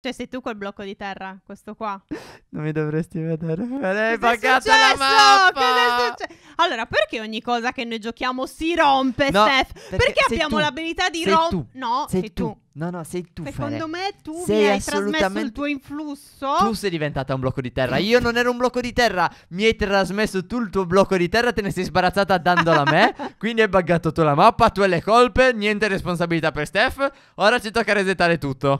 Cioè, sei tu col blocco di terra, questo qua. Non mi dovresti vedere. Me l'hai pagata la mappa! allora, perché ogni cosa che noi giochiamo si rompe, no, Steph? Perché, perché abbiamo tu. l'abilità di rompere? No, sei, sei tu. tu. No, no, sei tu. Secondo Fere. me tu sei mi hai trasmesso il tuo influsso. Tu sei diventata un blocco di terra. Io non ero un blocco di terra. Mi hai trasmesso tu il tuo blocco di terra. Te ne sei sbarazzata dandola a me. Quindi hai buggato tu la mappa. Tu hai le colpe. Niente responsabilità per Steph. Ora ci tocca resettare tutto.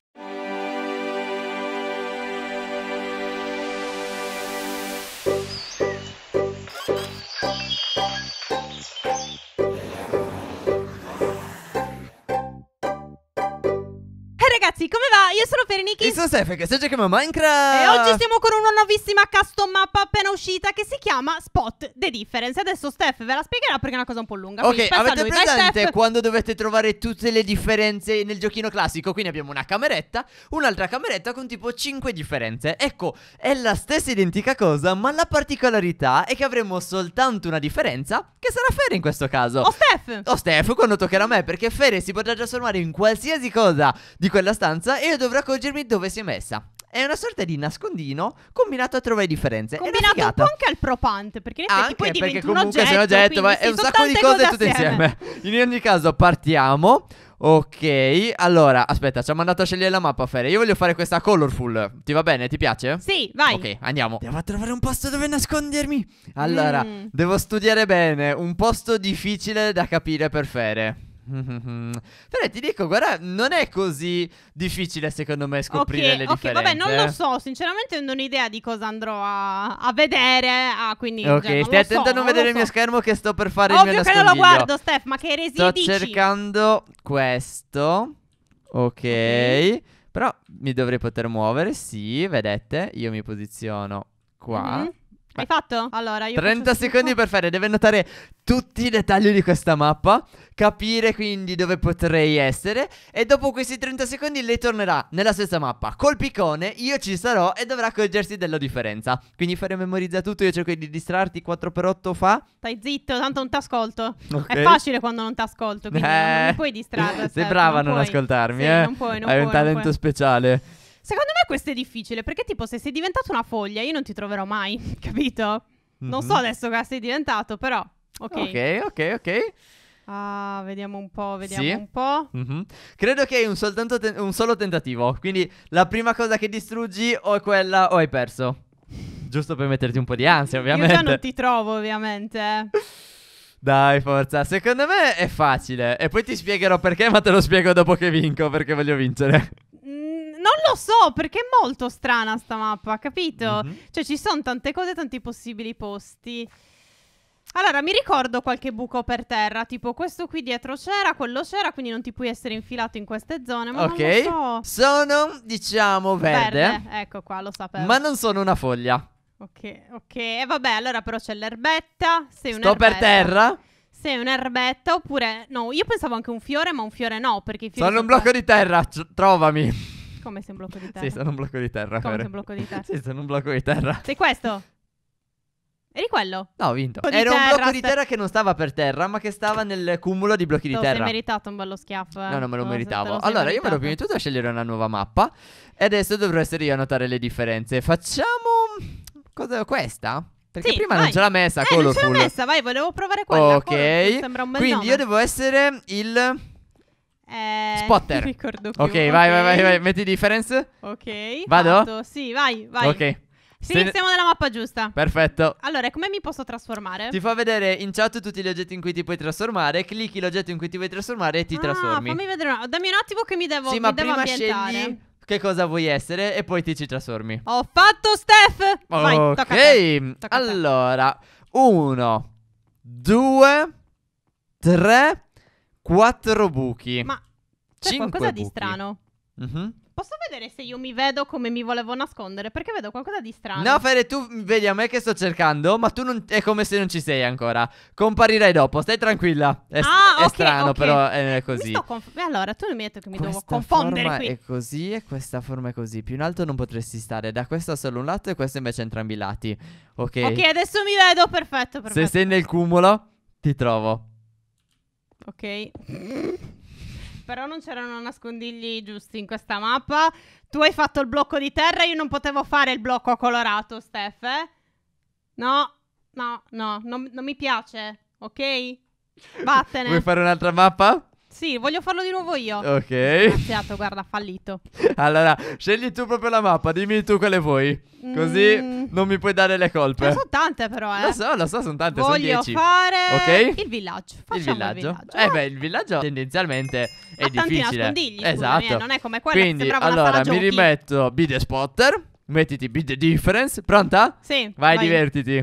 come va? Io sono Pereniki Io sono Sefe, che sto giocando a Minecraft E oggi stiamo con una nuovissima custom map appena uscita che si chiama Spot the Difference Adesso Steph ve la spiegherà perché è una cosa un po' lunga Ok, avete lui. presente quando dovete trovare tutte le differenze nel giochino classico? Quindi abbiamo una cameretta, un'altra cameretta con tipo 5 differenze Ecco, è la stessa identica cosa ma la particolarità è che avremo soltanto una differenza che sarà Fere in questo caso O Steph O Steph quando toccherà a me perché Fere si potrà trasformare in qualsiasi cosa di quella stanza stanza e io dovrò accorgermi dove si è messa. È una sorta di nascondino combinato a trovare differenze. Combinato un po' anche al propante, perché in effetti poi diventa perché comunque un oggetto, oggetto ma è un sacco di cose, cose tutte insieme. insieme. In ogni caso, partiamo. Ok, allora, aspetta, ci ha mandato a scegliere la mappa, Fere. Io voglio fare questa colorful. Ti va bene? Ti piace? Sì, vai. Ok, andiamo. Devo trovare un posto dove nascondermi. Allora, mm. devo studiare bene. Un posto difficile da capire per Fere. Però ti dico, guarda, non è così difficile secondo me scoprire okay, le okay, differenze. Ok, vabbè, non lo eh. so, sinceramente non ho idea di cosa andrò a, a vedere. Ah, quindi cioè, Ok, già, stai attento so, a non vedere so. il mio schermo che sto per fare Ovvio il mio nascondiglio. Ovvio che non lo guardo, Steph, ma che eresia sto dici? cercando questo. Ok. okay. Però mi dovrei poter muovere, sì, vedete? Io mi posiziono qua. Mm-hmm. Hai fatto? Allora, io 30 secondi per fare, deve notare tutti i dettagli di questa mappa, capire quindi dove potrei essere e dopo questi 30 secondi lei tornerà nella stessa mappa col piccone, io ci sarò e dovrà accorgersi della differenza. Quindi fare memorizza tutto, io cerco di distrarti 4x8 fa. Stai zitto, tanto non ti ascolto. Okay. È facile quando non ti ascolto, quindi eh, non, non eh, puoi distrarre. Sei brava a non, non ascoltarmi, sì, eh. Non puoi, non Hai puoi, un talento speciale. Secondo me questo è difficile, perché tipo se sei diventato una foglia io non ti troverò mai, capito? Mm-hmm. Non so mhm. adesso cosa sei diventato, però... Ok, ok, ok. okay. Ah, vediamo un po', vediamo sì. un po'. Mm-hmm. Credo che hai un, te- un, solo tentativo. Quindi la prima cosa che distruggi o è quella o hai perso. Giusto per metterti un po' di ansia, ovviamente. Io già non ti trovo, ovviamente. Eh. Dai, forza. Secondo me è facile. E poi ti spiegherò perché, ma te lo spiego dopo che vinco, perché voglio vincere lo so, perché è molto strana sta mappa, capito? Mm-hmm. Cioè, ci sono tante cose, tanti possibili posti. Allora, mi ricordo qualche buco per terra, tipo questo qui dietro c'era, quello c'era, quindi non ti puoi essere infilato in queste zone, ma okay. non lo so. Sono, diciamo, verde. verde. Ecco qua, lo sapevo. Ma non sono una foglia. Ok, ok, e vabbè, allora però c'è l'erbetta, sei un'erbetta. Sto per terra? Sei un'erbetta oppure... No, io pensavo anche un fiore, ma un fiore no, perché... Sono, sono un blocco per... di terra, trovami. Come sei un blocco di terra? Sì, sono un blocco di terra. Come sei un blocco di terra? sì, sono un blocco di terra. Sei questo? Eri quello? No, ho vinto. Era terra, un blocco di terra che non stava per terra, ma che stava nel cumulo di blocchi di terra. Non meritato un bello schiaffo. No, non me lo no, eh. meritavo. Lo allora, meritato. io me lo prima di tutto a scegliere una nuova mappa. E adesso dovrò essere io a notare le differenze. Facciamo. Cosa è questa? Perché sì, prima vai. non ce l'ha messa, eh, colorful. Non ce l'ha messa, vai, volevo provare quella. Ok. sembra un bel Quindi nome. io devo essere il. Eh, Spotter. ricordo più. Ok, vai, Vai, vai, vai, Metti difference. Ok. Vado? Fatto. Sì, vai, vai. Ok. Sì, Se... siamo nella mappa giusta. Perfetto. Allora, come mi posso trasformare? Ti fa vedere in chat tutti gli oggetti in cui ti puoi trasformare. Clicchi l'oggetto in cui ti vuoi trasformare e ti ah, trasformi. Fammi vedere. Una... Dammi un attimo che mi devo. Sì, mi ma devo prima ambientare. scegli che cosa vuoi essere e poi ti ci trasformi. Ho fatto Steph! Vai, ok, allora, uno, due, tre, Quattro buchi. Ma c'è qualcosa buchi. di strano. Mhm. Posso vedere se io mi vedo come mi volevo nascondere? Perché vedo qualcosa di strano. No, Fede, tu vedi a me che sto cercando, ma tu non... è come se non ci sei ancora. Comparirai dopo, stai tranquilla. È, ah, è strano, ok. però è Mi così. sto conf- Beh, allora, tu mi hai detto che mi devo questa confondere forma qui. è così e questa forma è così. Più in alto non potresti stare. Da questo a solo un lato e questo invece a entrambi i lati. Ok. Ok, adesso mi vedo, perfetto, perfetto. Se sei nel cumulo, ti trovo ok? Però non c'erano nascondigli giusti in questa mappa. Tu hai fatto il blocco di terra, io non potevo fare il blocco colorato, Steph. Eh? No, no, no, non, non mi piace, ok? Vattene. Vuoi fare un'altra mappa? Sì, voglio farlo di nuovo io. Ok. Graziato, guarda, fallito. allora, scegli tu proprio la mappa, dimmi tu quale vuoi. Così mm. non mi puoi dare le colpe. Ma sono tante però, eh. Lo so, lo so, sono tante, sono dieci. Voglio fare okay? il villaggio. Facciamo il villaggio. Il villaggio. Eh beh, il villaggio tendenzialmente è ha difficile. tanti nascondigli, eh, Esatto. Scusami, non è come quello Quindi, che sembrava allora, mi rimetto Be The Spotter, mettiti Be The Difference, pronta? Sì. Vai, vai. divertiti.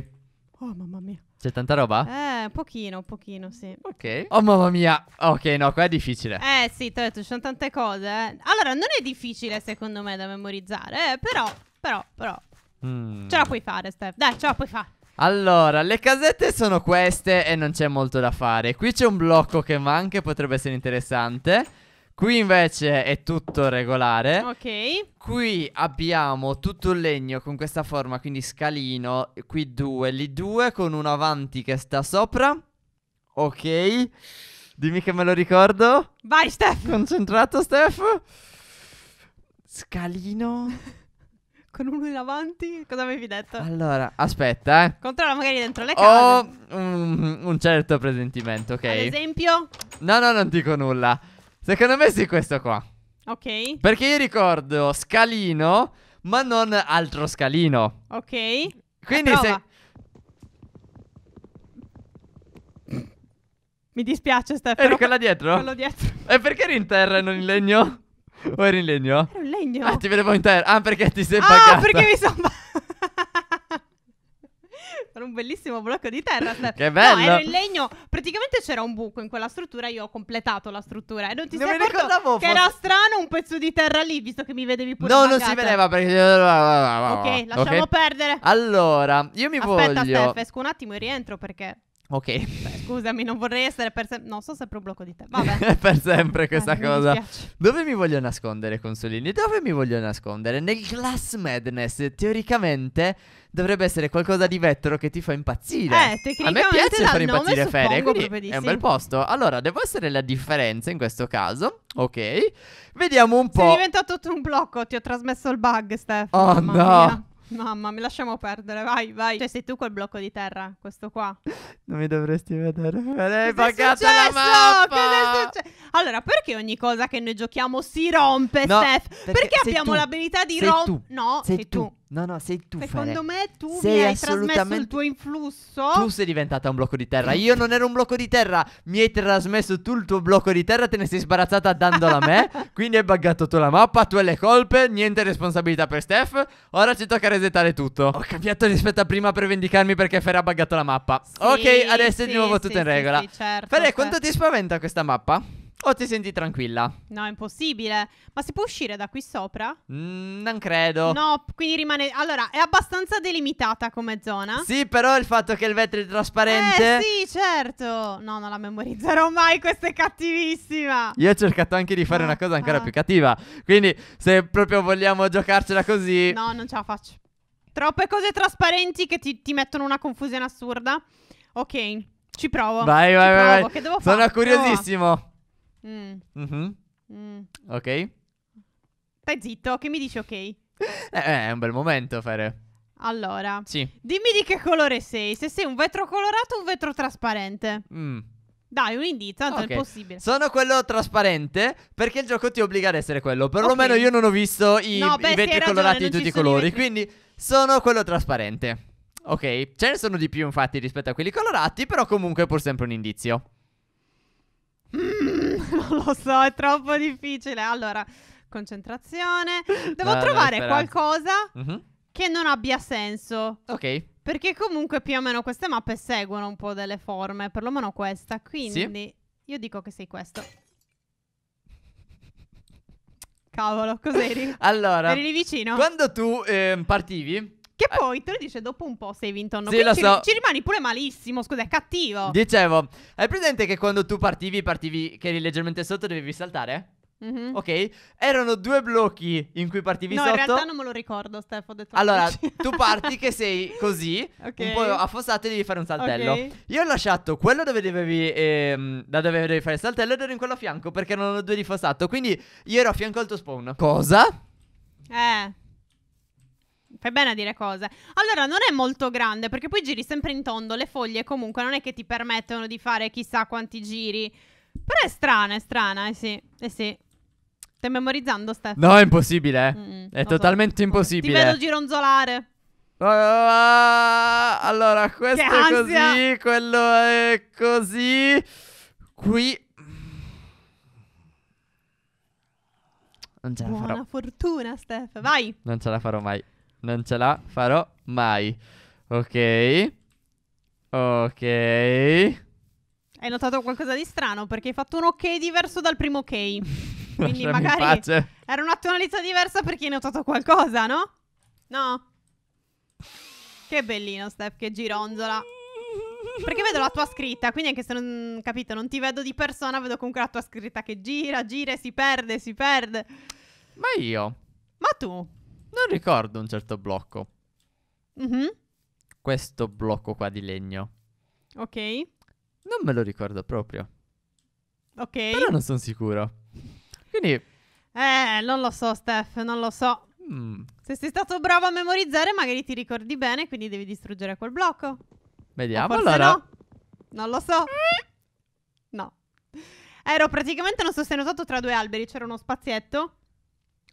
Oh mamma mia. C'è tanta roba? Eh, un pochino, un pochino, sì. Ok. Oh mamma mia. Ok, no, qua è difficile. Eh sì, ti ho detto, ci sono tante cose. eh. Allora, non è difficile secondo me da memorizzare, eh, però, però, però. Mm. Ce la puoi fare, Steph. Dai, ce la puoi fare. Allora, le casette sono queste e non c'è molto da fare. Qui c'è un blocco che manca e potrebbe essere interessante. Qui invece è tutto regolare. Ok. Qui abbiamo tutto il legno con questa forma, quindi scalino. Qui due, lì due, con uno avanti che sta sopra. Ok. Dimmi che me lo ricordo. Vai, Steph. Concentrato, Steph. Scalino. con uno in avanti? Cosa avevi detto? Allora, aspetta, eh. Controlla magari dentro le case. Ho un, un certo presentimento, ok? Ad esempio? No, no, non dico nulla. Secondo me sì questo qua. Ok. Perché io ricordo scalino, ma non altro scalino. Ok. Quindi eh, se... Mi dispiace Stefano. Eri quella dietro? Quello dietro. E perché eri in terra e non in legno? o eri in legno? Ero in legno. Ah, ti vedevo in terra. Ah, perché ti sei ah, Ah, perché mi sono Era un bellissimo blocco di terra. che bello! No, era in legno. Praticamente c'era un buco in quella struttura. Io ho completato la struttura. E non ti non sei accorto che fosse... era strano un pezzo di terra lì, visto che mi vedevi pure. No, non si vedeva perché. Ok, lasciamo okay. perdere. Allora, io mi Aspetta, voglio. Aspetta, Steph, esco un attimo e rientro perché. Ok. Beh, scusami, non vorrei essere per sempre. Non so se è sempre un blocco di te. Vabbè. per sempre eh, questa eh, cosa. Mi Dove mi voglio nascondere, Consolini? Dove mi voglio nascondere? Nel Glass Madness, teoricamente, dovrebbe essere qualcosa di vetro che ti fa impazzire. Eh, tecnicamente. A me piace far impazzire Fede, quindi è un bel posto. Allora, devo essere la differenza in questo caso. Ok. Vediamo un po'. Sei diventato tutto un blocco. Ti ho trasmesso il bug, Stefano. Oh, no. Mia. Mamma, mi lasciamo perdere, vai, vai. Cioè, sei tu quel blocco di terra, questo qua. Non mi dovresti vedere. Me l'hai pagata la mappa. allora, perché ogni cosa che noi giochiamo si rompe, no, Steph? Perché, perché abbiamo tu. l'abilità di rompere? No, sei, sei tu. tu. No, no, sei tu. Secondo Fere. me tu sei mi hai trasmesso il tuo influsso. Tu sei diventata un blocco di terra. Io non ero un blocco di terra. Mi hai trasmesso tu il tuo blocco di terra. Te ne sei sbarazzata dandola a me. quindi hai buggato tu la mappa. Tu hai le colpe. Niente responsabilità per Steph. Ora ci tocca resettare tutto. Ho cambiato rispetto a prima per vendicarmi perché Fere ha buggato la mappa. Sì, ok, adesso sì, è di nuovo tutto sì, in regola. Sì, certo, Fere, certo. quanto ti spaventa questa mappa? O ti senti tranquilla? No, è impossibile. Ma si può uscire da qui sopra? Mm, non credo. No, quindi rimane. Allora, è abbastanza delimitata come zona. Sì, però il fatto che il vetro è trasparente. Eh, sì, certo. No, non la memorizzerò mai. Questa è cattivissima. Io ho cercato anche di fare ah, una cosa ancora ah. più cattiva. Quindi, se proprio vogliamo giocarcela così. No, non ce la faccio. Troppe cose trasparenti che ti, ti mettono una confusione assurda. Ok, ci provo. Vai, ci vai, provo. vai. Che devo fare? Sono curiosissimo. Mm. Mm-hmm. Mm. Ok? Stai zitto, che mi dici ok? Eh, eh è un bel momento fare. Allora, sì. dimmi di che colore sei. Se sei un vetro colorato o un vetro trasparente. Mm. Dai, un indizio, tanto okay. è possibile. Sono quello trasparente perché il gioco ti obbliga ad essere quello. Perlomeno okay. io non ho visto i, no, beh, i vetri ragione, colorati di tutti i colori. quindi sono quello trasparente. Ok, ce ne sono di più infatti rispetto a quelli colorati, però comunque è pur sempre un indizio non lo so, è troppo difficile. Allora, concentrazione. Devo no, trovare no, qualcosa mm-hmm. che non abbia senso. Ok. Perché comunque più o meno queste mappe seguono un po' delle forme, perlomeno questa. Quindi sì. io dico che sei questo. Cavolo, cos'eri? allora, eri lì vicino. Quando tu eh, partivi, che eh. poi te lo dice dopo un po' se hai vinto o no. Sì, lo ci, so. ci rimani pure malissimo, scusa, è cattivo. Dicevo, hai presente che quando tu partivi, partivi che eri leggermente sotto, dovevi saltare? Mm-hmm. Ok, erano due blocchi in cui partivi no, sotto. No, in realtà non me lo ricordo, Stefano. Ho detto allora, tu parti che sei così, okay. un po' affossato e devi fare un saltello. Okay. Io ho lasciato quello dove dovevi, ehm, da dove dovevi fare il saltello, ed ero in quello a fianco perché erano due di fossato. Quindi io ero a fianco al tuo spawn. Cosa? Eh fai bene a dire cose. Allora, non è molto grande perché poi giri sempre in tondo, le foglie comunque non è che ti permettono di fare chissà quanti giri. Però è strana, è strana, eh sì, eh sì. Stai memorizzando, Stefano? No, è impossibile, Mm-mm, eh. è totalmente so. impossibile. Ti vedo gironzolare. Ah, ah, allora, questo è così, quello è così. Qui Non ce la farò. Buona fortuna, Stef. Vai. Non ce la farò mai. Non ce la farò mai. Ok. Ok. Hai notato qualcosa di strano perché hai fatto un ok diverso dal primo ok. Quindi Lasciami magari era una tonalità diversa perché hai notato qualcosa, no? No. Che bellino, Steph, che gironzola. Perché vedo la tua scritta, quindi anche se non capito, non ti vedo di persona, vedo comunque la tua scritta che gira, gira e si perde, si perde. Ma io? Ma tu? Non ricordo un certo blocco. Mm-hmm. Questo blocco qua di legno. Ok. Non me lo ricordo proprio. Ok. Però non sono sicuro. Quindi... Eh, non lo so, Steph, non lo so. Mm. Se sei stato bravo a memorizzare, magari ti ricordi bene, quindi devi distruggere quel blocco. Vediamo allora. No. Non lo so. No. Ero praticamente, non so se hai notato, tra due alberi c'era uno spazietto.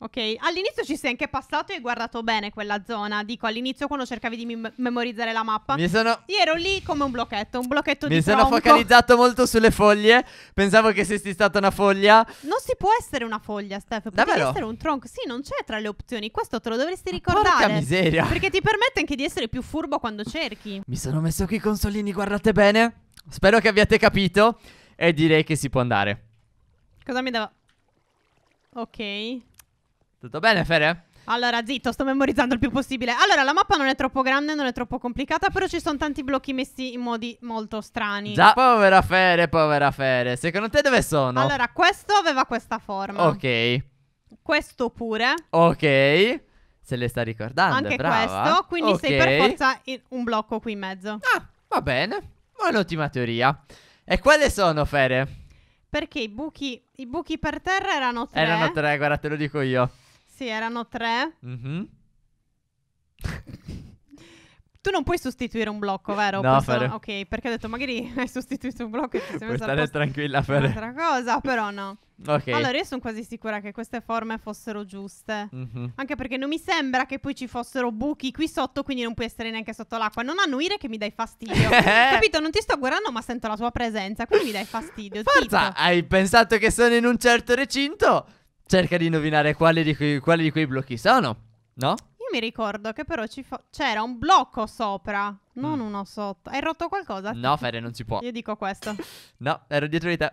Ok, all'inizio ci sei anche passato e hai guardato bene quella zona. Dico, all'inizio quando cercavi di mem- memorizzare la mappa. Mi sono... Io ero lì come un blocchetto, un blocchetto mi di sono tronco. focalizzato molto sulle foglie. Pensavo che essi stata una foglia. Non si può essere una foglia, Steph. Deve essere un tronco. Sì, non c'è tra le opzioni. Questo te lo dovresti ricordare. Porca miseria. Perché ti permette anche di essere più furbo quando cerchi. Mi sono messo qui i consolini, guardate bene. Spero che abbiate capito. E direi che si può andare. Cosa mi dava? Ok. Tutto bene, Fere? Allora, zitto, sto memorizzando il più possibile. Allora, la mappa non è troppo grande, non è troppo complicata, però ci sono tanti blocchi messi in modi molto strani. Già, povera Fere, povera Fere. Secondo te dove sono? Allora, questo aveva questa forma. Ok. Questo pure. Ok. Se le sta ricordando, Anche brava. questo, quindi okay. sei per forza un blocco qui in mezzo. Ah, va bene. Un'ottima teoria. E quali sono, Fere? Perché i buchi, i buchi per terra erano tre. Erano tre, guarda, te lo dico io. Sì, erano tre. Mm-hmm. tu non puoi sostituire un blocco, vero? No, Fere. No? Ok, perché ho detto magari hai sostituito un blocco e ti sei messa stare tranquilla, per Un'altra cosa, però no. Ok. Allora, io sono quasi sicura che queste forme fossero giuste. Mm-hmm. Anche perché non mi sembra che poi ci fossero buchi qui sotto, quindi non puoi essere neanche sotto l'acqua. Non annuire che mi dai fastidio. Capito? Non ti sto guardando, ma sento la tua presenza, quindi mi dai fastidio. Forza, Tito. hai pensato che sono in un certo recinto? Cerca di indovinare quale di, quei, quale di quei blocchi sono, no? Io mi ricordo che però fo- c'era un blocco sopra, non mm. uno sotto. Hai rotto qualcosa? No, Fede, non si può. Io dico questo. no, ero dietro di te.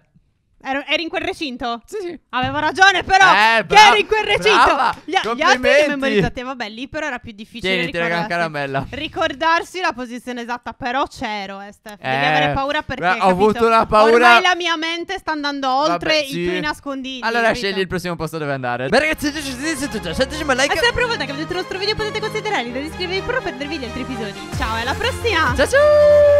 Ero, eri in quel recinto? Sì, sì. Avevo ragione, però. Eh, che eri in quel recinto. Gli, gli, altri li memorizzate. Vabbè, lì però era più difficile. Tieniti ricordarsi, la caramella. ricordarsi la posizione esatta. Però c'ero, eh, Steph. Devi eh, avere paura perché. Ho capito? avuto una paura. Ormai la mia mente sta andando oltre Vabbè, sì. i tuoi nascondigli. Allora capito? scegli il prossimo posto dove andare. Beh, ragazzi, se siete ma like. E se la prima volta che vedete il nostro video potete considerare di iscrivervi proprio per perdervi gli altri episodi. Ciao, alla prossima. Ciao, ciao.